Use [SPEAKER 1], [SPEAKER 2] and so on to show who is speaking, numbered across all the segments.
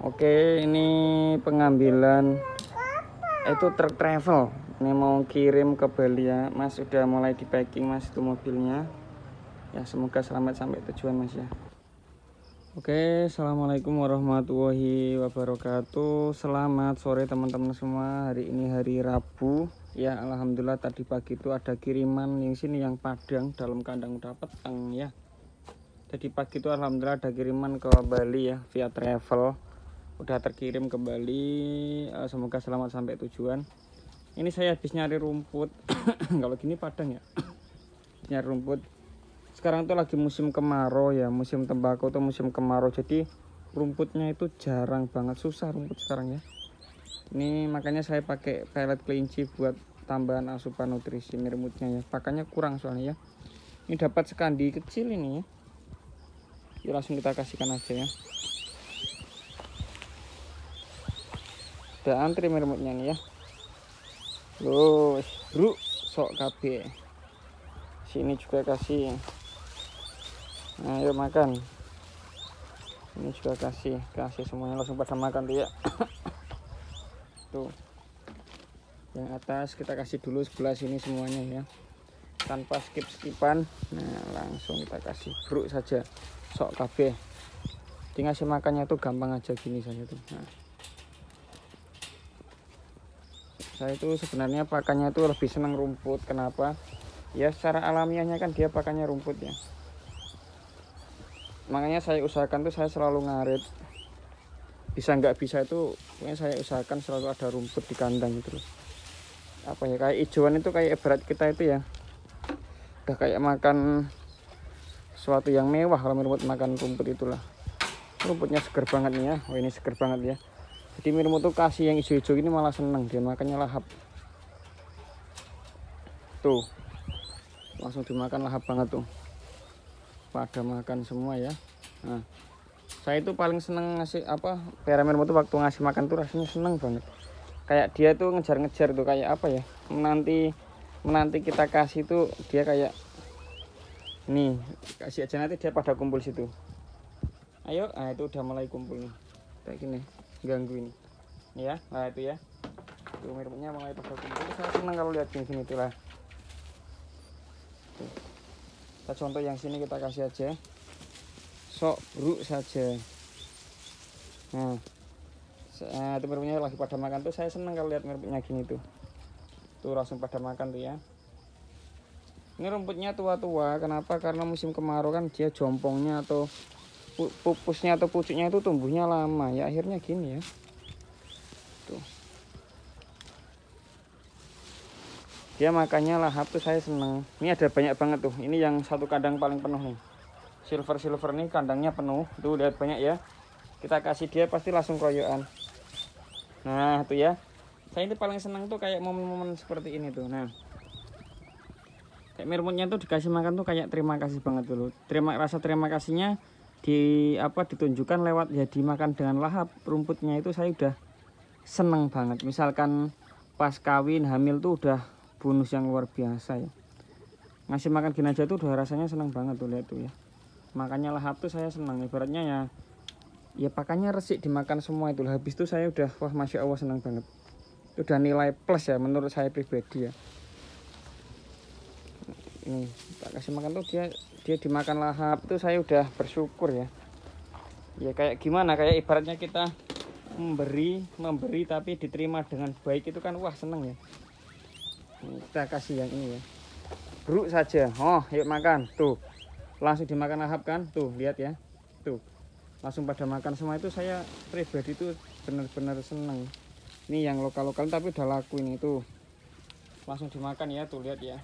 [SPEAKER 1] Oke, ini pengambilan itu truk travel. Ini mau kirim ke Bali ya. Mas sudah mulai di packing Mas itu mobilnya. Ya, semoga selamat sampai tujuan Mas ya. Oke, Assalamualaikum warahmatullahi wabarakatuh Selamat sore teman-teman semua Hari ini hari Rabu Ya, Alhamdulillah tadi pagi itu ada kiriman yang sini yang padang dalam kandang udah petang ya Tadi pagi itu Alhamdulillah ada kiriman ke Bali ya, via travel udah terkirim kembali eh, semoga selamat sampai tujuan ini saya habis nyari rumput kalau gini padang ya nyari rumput sekarang tuh lagi musim kemarau ya musim tembakau atau musim kemarau jadi rumputnya itu jarang banget susah rumput sekarang ya ini makanya saya pakai pelet kelinci buat tambahan asupan nutrisi rumputnya ya pakannya kurang soalnya ya ini dapat sekandi kecil ini ya. ya langsung kita kasihkan aja ya udah antri mermutnya nih ya terus bro sok KB sini juga kasih nah, ayo makan ini juga kasih kasih semuanya langsung pada makan tuh ya tuh yang atas kita kasih dulu sebelah sini semuanya ya tanpa skip-skipan nah langsung kita kasih bro saja sok KB tinggal makannya tuh gampang aja gini saja tuh nah. saya itu sebenarnya pakannya itu lebih senang rumput kenapa ya secara alamiahnya kan dia pakannya rumput ya makanya saya usahakan tuh saya selalu ngarit bisa nggak bisa itu pokoknya saya usahakan selalu ada rumput di kandang itu apa ya kayak hijauan itu kayak berat kita itu ya udah kayak makan sesuatu yang mewah kalau menurut makan rumput itulah rumputnya seger banget nih ya oh ini seger banget ya jadi Mirmo tuh kasih yang hijau-hijau ini malah seneng dia makannya lahap tuh langsung dimakan lahap banget tuh pada makan semua ya nah saya itu paling seneng ngasih apa piara Mirmo tuh waktu ngasih makan tuh rasanya seneng banget kayak dia tuh ngejar-ngejar tuh kayak apa ya menanti menanti kita kasih tuh dia kayak nih kasih aja nanti dia pada kumpul situ ayo ah itu udah mulai kumpul nih kayak gini ganggu ini, ya nah itu ya tuh miripnya mulai pasal kumpul saya senang kalau lihat yang sini itulah tuh. kita contoh yang sini kita kasih aja sok buruk saja nah, nah itu miripnya lagi pada makan tuh saya senang kalau lihat miripnya gini tuh tuh langsung pada makan tuh ya ini rumputnya tua-tua kenapa karena musim kemarau kan dia jompongnya atau pupusnya atau pucuknya itu tumbuhnya lama ya akhirnya gini ya tuh dia makannya lahap tuh saya seneng ini ada banyak banget tuh ini yang satu kandang paling penuh nih silver silver nih kandangnya penuh tuh lihat banyak ya kita kasih dia pasti langsung koyokan nah tuh ya saya ini paling seneng tuh kayak momen-momen seperti ini tuh nah kayak mirmutnya tuh dikasih makan tuh kayak terima kasih banget dulu terima rasa terima kasihnya di apa ditunjukkan lewat ya dimakan dengan lahap rumputnya itu saya udah seneng banget misalkan pas kawin hamil tuh udah bonus yang luar biasa ya ngasih makan gini aja tuh udah rasanya seneng banget tuh lihat tuh ya makanya lahap tuh saya seneng ibaratnya ya ya pakannya resik dimakan semua itu habis tuh saya udah wah masya allah seneng banget udah nilai plus ya menurut saya pribadi ya nih hmm, tak kasih makan tuh dia dia dimakan lahap tuh saya udah bersyukur ya ya kayak gimana kayak ibaratnya kita memberi memberi tapi diterima dengan baik itu kan wah seneng ya hmm, kita kasih yang ini ya bruk saja oh yuk makan tuh langsung dimakan lahap kan tuh lihat ya tuh langsung pada makan semua itu saya pribadi tuh bener-bener seneng ini yang lokal-lokal tapi udah laku ini tuh langsung dimakan ya tuh lihat ya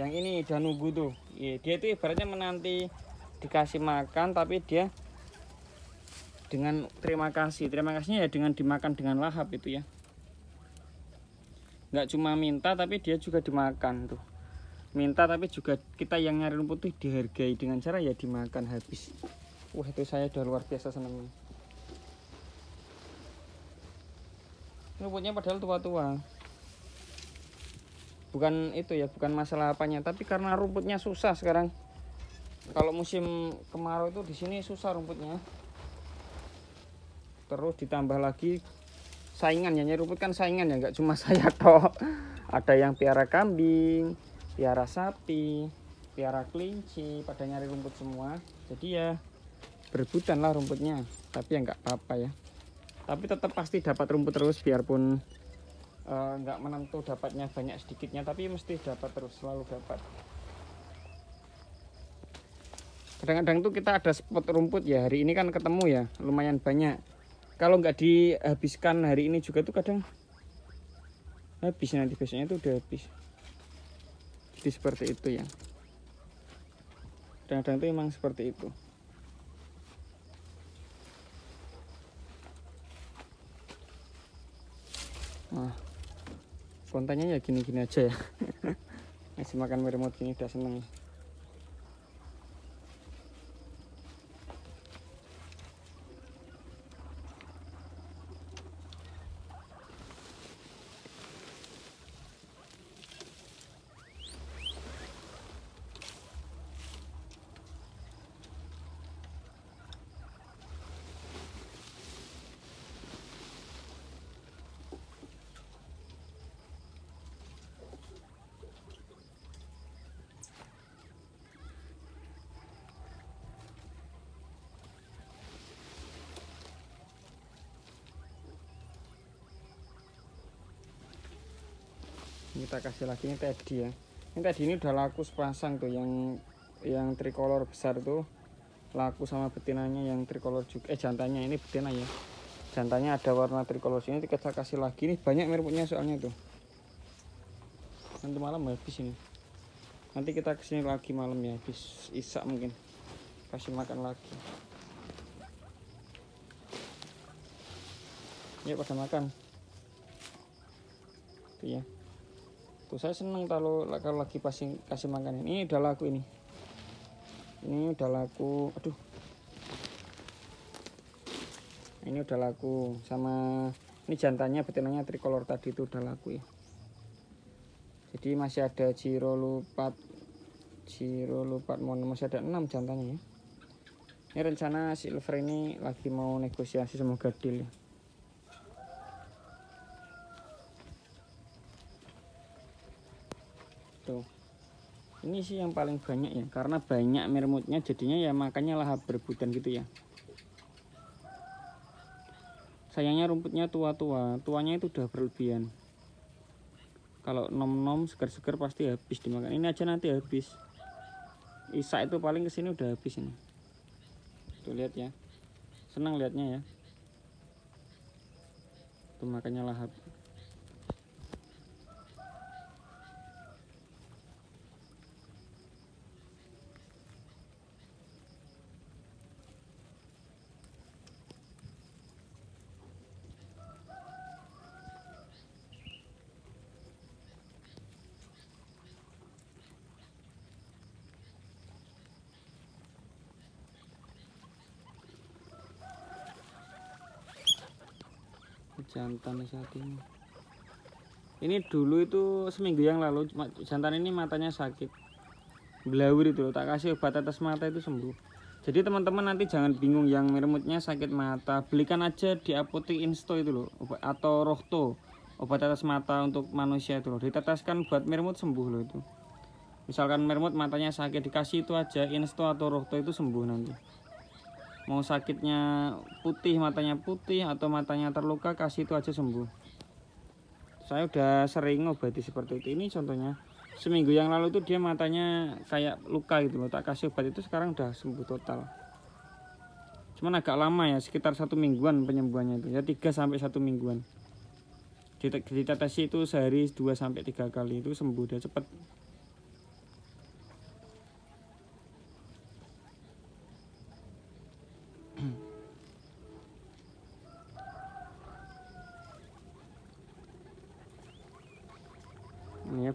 [SPEAKER 1] yang ini udah nunggu tuh iya, dia itu ibaratnya menanti dikasih makan tapi dia dengan terima kasih terima kasihnya ya dengan dimakan dengan lahap itu ya nggak cuma minta tapi dia juga dimakan tuh minta tapi juga kita yang nyari rumput itu dihargai dengan cara ya dimakan habis wah itu saya udah luar biasa seneng rumputnya padahal tua-tua bukan itu ya bukan masalah apanya tapi karena rumputnya susah sekarang kalau musim kemarau itu di sini susah rumputnya terus ditambah lagi saingan ya rumput kan saingan ya nggak cuma saya toh ada yang piara kambing piara sapi piara kelinci pada nyari rumput semua jadi ya berebutan lah rumputnya tapi ya nggak apa-apa ya tapi tetap pasti dapat rumput terus biarpun Eh, nggak uh, menentu dapatnya banyak sedikitnya tapi mesti dapat terus selalu dapat kadang-kadang tuh kita ada spot rumput ya hari ini kan ketemu ya lumayan banyak kalau nggak dihabiskan hari ini juga tuh kadang habis nanti biasanya itu udah habis jadi seperti itu ya kadang-kadang itu emang seperti itu nah kontennya ya gini-gini aja ya masih makan remote gini udah seneng kita kasih lagi ini tadi ya ini tadi ini udah laku sepasang tuh yang yang tricolor besar tuh laku sama betinanya yang tricolor juga eh jantannya ini betina ya jantannya ada warna tricolor ini kita kasih lagi nih banyak merputnya soalnya tuh nanti malam habis ini nanti kita kesini lagi malam ya habis isak mungkin kasih makan lagi yuk pada makan iya ya tuh saya seneng kalau kalau lagi pasti kasih makan ini udah laku ini ini udah laku aduh ini udah laku sama ini jantannya betinanya tricolor tadi itu udah laku ya jadi masih ada Jiro lupat Jiro lupat mau masih ada enam jantannya ya ini rencana silver ini lagi mau negosiasi semoga deal ya gitu ini sih yang paling banyak ya karena banyak mermutnya jadinya ya makanya lahap berbudan gitu ya sayangnya rumputnya tua-tua tuanya itu udah berlebihan kalau nom-nom seger-seger pasti habis dimakan ini aja nanti habis isak itu paling kesini udah habis ini tuh lihat ya senang lihatnya ya itu makanya lahap jantan saat ini ini dulu itu seminggu yang lalu jantan ini matanya sakit belawir itu loh, tak kasih obat atas mata itu sembuh jadi teman-teman nanti jangan bingung yang meremutnya sakit mata belikan aja di apotek insto itu loh atau rohto obat atas mata untuk manusia itu loh diteteskan buat meremut sembuh loh itu misalkan meremut matanya sakit dikasih itu aja insto atau rohto itu sembuh nanti mau sakitnya putih matanya putih atau matanya terluka kasih itu aja sembuh saya udah sering obati seperti itu ini contohnya seminggu yang lalu tuh dia matanya kayak luka gitu loh tak kasih obat itu sekarang udah sembuh total cuman agak lama ya sekitar satu mingguan penyembuhannya itu ya 3 sampai satu mingguan ditetesi itu sehari dua sampai tiga kali itu sembuh udah cepet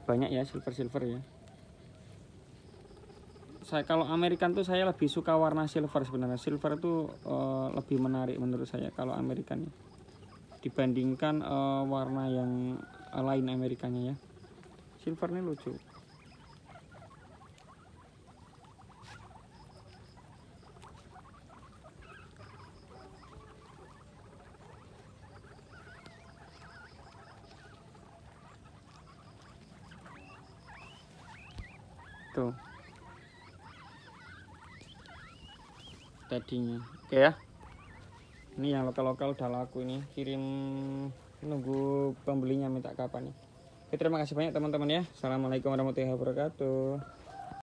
[SPEAKER 1] banyak ya silver silver ya saya kalau American tuh saya lebih suka warna silver sebenarnya silver tuh uh, lebih menarik menurut saya kalau American ya. dibandingkan uh, warna yang eh, lain Amerikanya ya silver ini lucu tuh gitu. tadinya oke ya ini yang lokal-lokal udah laku ini kirim nunggu pembelinya minta kapan nih oke, terima kasih banyak teman-teman ya assalamualaikum warahmatullahi wabarakatuh